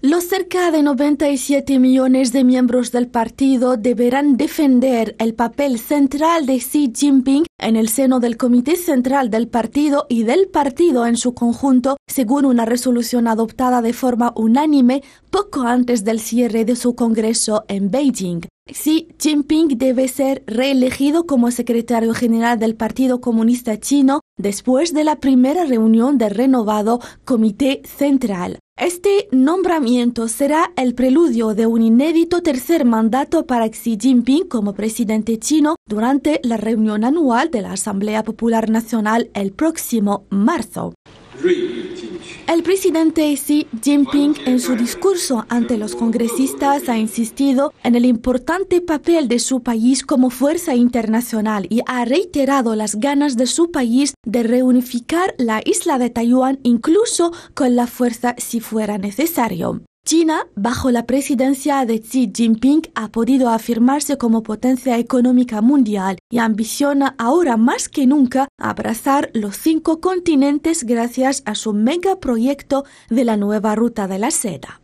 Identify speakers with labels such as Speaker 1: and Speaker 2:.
Speaker 1: Los cerca de 97 millones de miembros del partido deberán defender el papel central de Xi Jinping en el seno del Comité Central del Partido y del Partido en su conjunto, según una resolución adoptada de forma unánime poco antes del cierre de su Congreso en Beijing. Xi Jinping debe ser reelegido como secretario general del Partido Comunista Chino después de la primera reunión del renovado Comité Central. Este nombramiento será el preludio de un inédito tercer mandato para Xi Jinping como presidente chino durante la reunión anual de la Asamblea Popular Nacional el próximo marzo. El presidente Xi Jinping en su discurso ante los congresistas ha insistido en el importante papel de su país como fuerza internacional y ha reiterado las ganas de su país de reunificar la isla de Taiwán incluso con la fuerza si fuera necesario. China, bajo la presidencia de Xi Jinping, ha podido afirmarse como potencia económica mundial y ambiciona ahora más que nunca abrazar los cinco continentes gracias a su megaproyecto de la nueva ruta de la seda.